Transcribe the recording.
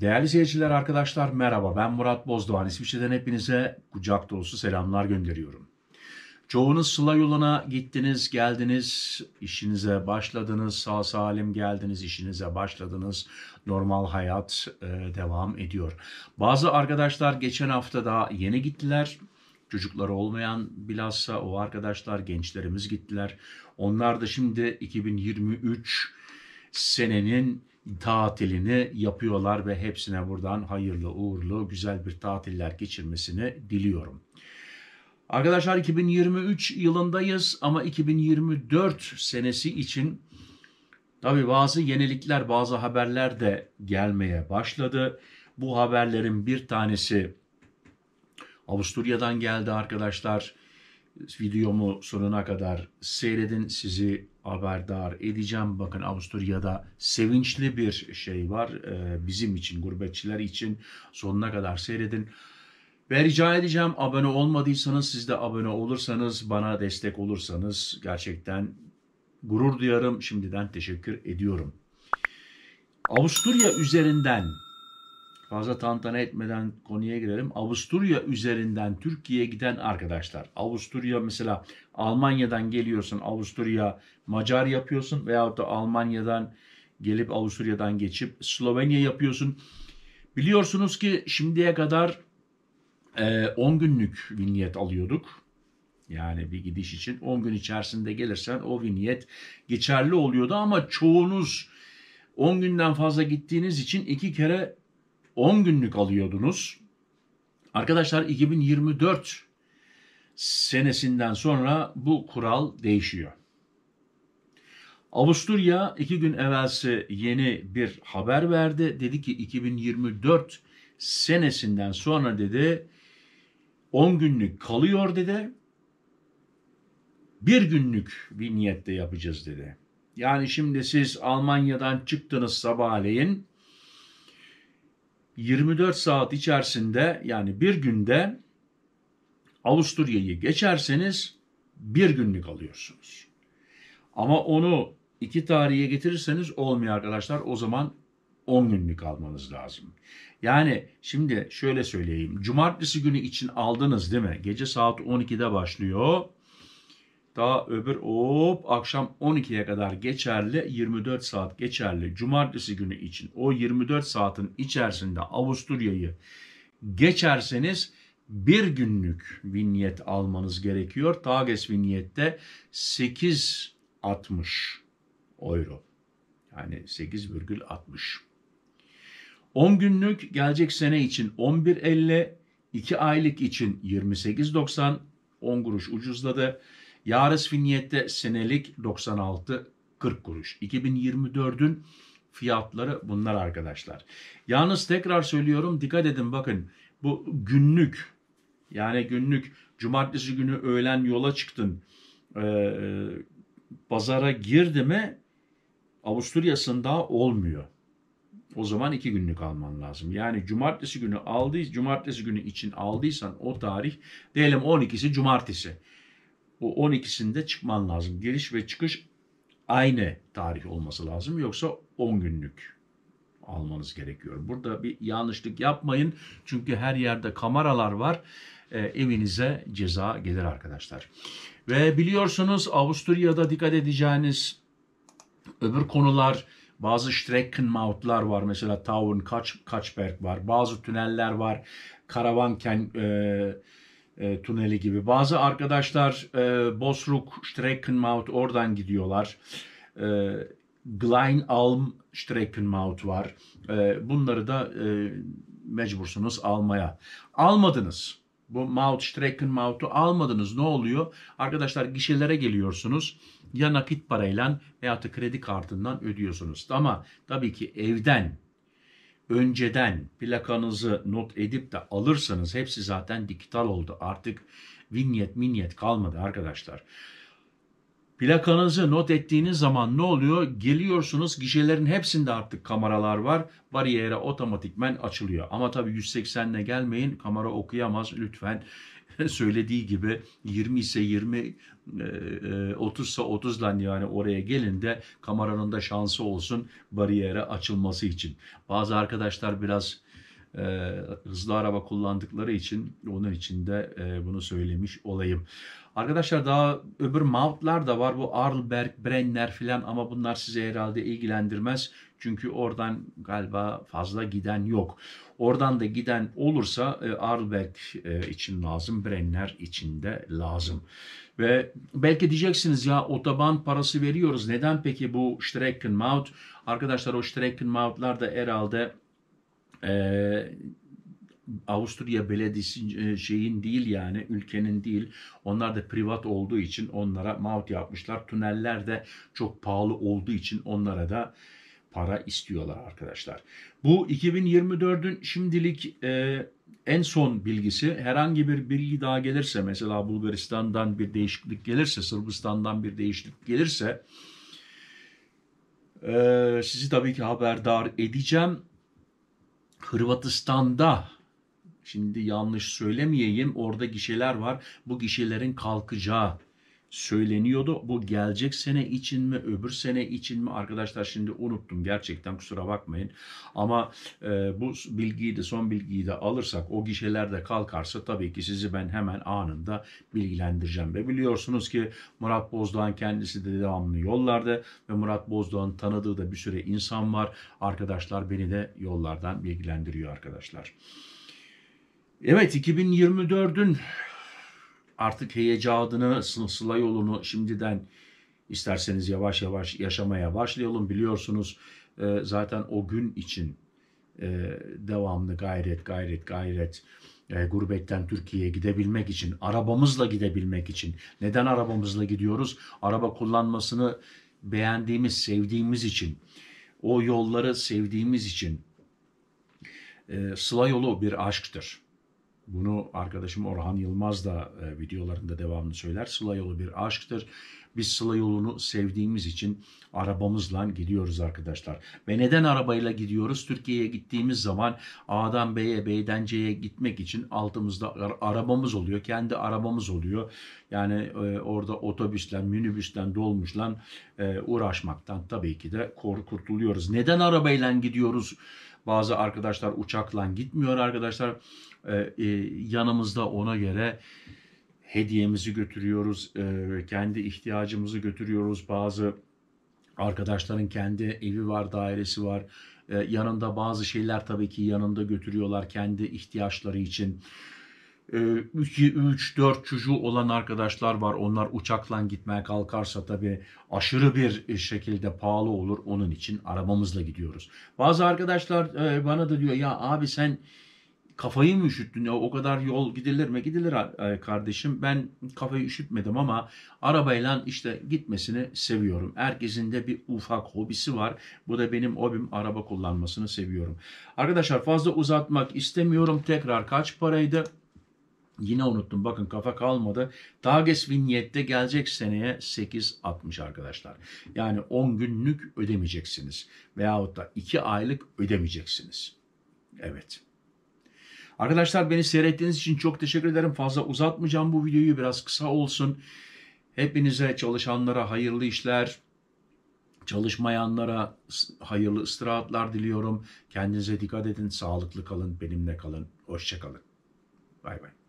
Değerli seyirciler, arkadaşlar merhaba. Ben Murat Bozdoğan. İsviçre'den hepinize kucak dolusu selamlar gönderiyorum. Çoğunuz Sıla yoluna gittiniz, geldiniz, işinize başladınız, sağ salim geldiniz, işinize başladınız. Normal hayat e, devam ediyor. Bazı arkadaşlar geçen hafta daha yeni gittiler. Çocukları olmayan bilhassa o arkadaşlar, gençlerimiz gittiler. Onlar da şimdi 2023 senenin tatilini yapıyorlar ve hepsine buradan hayırlı, uğurlu, güzel bir tatiller geçirmesini diliyorum. Arkadaşlar 2023 yılındayız ama 2024 senesi için tabi bazı yenilikler, bazı haberler de gelmeye başladı. Bu haberlerin bir tanesi Avusturya'dan geldi arkadaşlar. Videomu sonuna kadar seyredin. Sizi haberdar edeceğim. Bakın Avusturya'da sevinçli bir şey var. Ee, bizim için, gurbetçiler için sonuna kadar seyredin. Ve rica edeceğim abone olmadıysanız siz de abone olursanız bana destek olursanız gerçekten gurur duyarım. Şimdiden teşekkür ediyorum. Avusturya üzerinden fazla tantana etmeden konuya girelim. Avusturya üzerinden Türkiye'ye giden arkadaşlar. Avusturya mesela Almanya'dan geliyorsun Avusturya Macar yapıyorsun veyahut da Almanya'dan gelip Avusturya'dan geçip Slovenya yapıyorsun. Biliyorsunuz ki şimdiye kadar e, 10 günlük vinyet alıyorduk. Yani bir gidiş için 10 gün içerisinde gelirsen o vinyet geçerli oluyordu ama çoğunuz 10 günden fazla gittiğiniz için iki kere 10 günlük alıyordunuz. Arkadaşlar 2024 senesinden sonra bu kural değişiyor. Avusturya iki gün evvelsi yeni bir haber verdi. Dedi ki 2024 senesinden sonra dedi 10 günlük kalıyor dedi. Bir günlük bir niyette yapacağız dedi. Yani şimdi siz Almanya'dan çıktınız sabahleyin 24 saat içerisinde yani bir günde Avusturya'yı geçerseniz bir günlük alıyorsunuz. Ama onu iki tarihe getirirseniz olmuyor arkadaşlar. O zaman 10 günlük almanız lazım. Yani şimdi şöyle söyleyeyim. Cumartesi günü için aldınız değil mi? Gece saat 12'de başlıyor. Daha öbür hop akşam 12'ye kadar geçerli 24 saat geçerli cumartesi günü için o 24 saatin içerisinde Avusturya'yı geçerseniz bir günlük vinyet almanız gerekiyor. Tages vinyette 8.60 euro. Yani 8,60. 10 günlük gelecek sene için 11.50, 2 aylık için 28.90, 10 kuruş ucuzladı. Yarız finiyette senelik 96 40 kuruş. 2024'ün fiyatları bunlar arkadaşlar. Yalnız tekrar söylüyorum dikkat edin bakın bu günlük yani günlük cumartesi günü öğlen yola çıktın e, pazara girdi mi Avusturya'sında olmuyor. O zaman iki günlük alman lazım. Yani cumartesi günü aldıysan, cumartesi günü için aldıysan o tarih diyelim 12'si cumartesi o 12'sinde çıkman lazım. Giriş ve çıkış aynı tarih olması lazım. Yoksa 10 günlük almanız gerekiyor. Burada bir yanlışlık yapmayın. Çünkü her yerde kameralar var. E, evinize ceza gelir arkadaşlar. Ve biliyorsunuz Avusturya'da dikkat edeceğiniz öbür konular bazı Streckenmaut'lar var. Mesela Taun, Kaç, Kaçberg var. Bazı tüneller var. Karavanken... E, e, tuneli gibi. Bazı arkadaşlar e, Bosruk, Streckenmaut oradan gidiyorlar. E, Gleinalm, Streckenmaut var. E, bunları da e, mecbursunuz almaya. Almadınız. Bu Maut, Streckenmaut'u almadınız. Ne oluyor? Arkadaşlar gişelere geliyorsunuz. Ya nakit parayla veya da kredi kartından ödüyorsunuz. Ama tabii ki evden önceden plakanızı not edip de alırsanız hepsi zaten dijital oldu. Artık vinyet minyet kalmadı arkadaşlar. Plakanızı not ettiğiniz zaman ne oluyor? Geliyorsunuz gişelerin hepsinde artık kameralar var. Bariyere otomatikmen açılıyor. Ama tabii 180'le gelmeyin kamera okuyamaz lütfen. söylediği gibi 20 ise 20, 30 ise 30 lan yani oraya gelin de kameranın da şansı olsun bariyere açılması için. Bazı arkadaşlar biraz e, hızlı araba kullandıkları için onun için de e, bunu söylemiş olayım. Arkadaşlar daha öbür mountlar da var bu Arlberg, Brenner filan ama bunlar sizi herhalde ilgilendirmez. Çünkü oradan galiba fazla giden yok. Oradan da giden olursa e, Arlberg e, için lazım, Brenner için de lazım. Ve belki diyeceksiniz ya otoban parası veriyoruz. Neden peki bu mount? Arkadaşlar o mountlar da herhalde ee, Avusturya Belediyesi e, şeyin değil yani ülkenin değil. Onlar da privat olduğu için onlara maut yapmışlar. Tüneller de çok pahalı olduğu için onlara da para istiyorlar arkadaşlar. Bu 2024'ün şimdilik e, en son bilgisi herhangi bir bilgi daha gelirse mesela Bulgaristan'dan bir değişiklik gelirse Sırbistan'dan bir değişiklik gelirse e, sizi tabii ki haberdar edeceğim. Hırvatistan'da şimdi yanlış söylemeyeyim orada gişeler var. Bu gişelerin kalkacağı söyleniyordu. Bu gelecek sene için mi, öbür sene için mi arkadaşlar şimdi unuttum gerçekten kusura bakmayın. Ama e, bu bilgiyi de son bilgiyi de alırsak o gişelerde kalkarsa tabii ki sizi ben hemen anında bilgilendireceğim. Ve biliyorsunuz ki Murat Bozdoğan kendisi de devamlı yollarda ve Murat Bozdoğan tanıdığı da bir sürü insan var. Arkadaşlar beni de yollardan bilgilendiriyor arkadaşlar. Evet 2024'ün artık heyecanını, sıla yolunu şimdiden isterseniz yavaş yavaş yaşamaya başlayalım. Biliyorsunuz e, zaten o gün için e, devamlı gayret, gayret, gayret e, gurbetten Türkiye'ye gidebilmek için, arabamızla gidebilmek için. Neden arabamızla gidiyoruz? Araba kullanmasını beğendiğimiz, sevdiğimiz için. O yolları sevdiğimiz için. E, sıla yolu bir aşktır. Bunu arkadaşım Orhan Yılmaz da e, videolarında devamlı söyler. Sıla yolu bir aşktır. Biz sıla yolunu sevdiğimiz için arabamızla gidiyoruz arkadaşlar. Ve neden arabayla gidiyoruz? Türkiye'ye gittiğimiz zaman A'dan B'ye, B'den C'ye gitmek için altımızda arabamız oluyor. Kendi arabamız oluyor. Yani e, orada otobüsle, minibüsle, dolmuşla e, uğraşmaktan tabii ki de kurtuluyoruz. Neden arabayla gidiyoruz? Bazı arkadaşlar uçakla gitmiyor arkadaşlar. E, e, yanımızda ona göre hediyemizi götürüyoruz, e, kendi ihtiyacımızı götürüyoruz. Bazı arkadaşların kendi evi var, dairesi var. E, yanında bazı şeyler tabii ki yanında götürüyorlar kendi ihtiyaçları için. 3-4 e, çocuğu olan arkadaşlar var. Onlar uçakla gitmeye kalkarsa tabii aşırı bir şekilde pahalı olur. Onun için arabamızla gidiyoruz. Bazı arkadaşlar bana da diyor ya abi sen kafayı mı üşüttün ya o kadar yol gidilir mi gidilir e, kardeşim ben kafayı üşütmedim ama arabayla işte gitmesini seviyorum. Herkesin de bir ufak hobisi var. Bu da benim hobim araba kullanmasını seviyorum. Arkadaşlar fazla uzatmak istemiyorum. Tekrar kaç paraydı? Yine unuttum bakın kafa kalmadı. Tages vinyette gelecek seneye 8.60 arkadaşlar. Yani 10 günlük ödemeyeceksiniz. Veyahut da 2 aylık ödemeyeceksiniz. Evet. Arkadaşlar beni seyrettiğiniz için çok teşekkür ederim. Fazla uzatmayacağım bu videoyu. Biraz kısa olsun. Hepinize çalışanlara hayırlı işler, çalışmayanlara hayırlı istirahatlar diliyorum. Kendinize dikkat edin, sağlıklı kalın, benimle kalın. Hoşçakalın. Bay bay.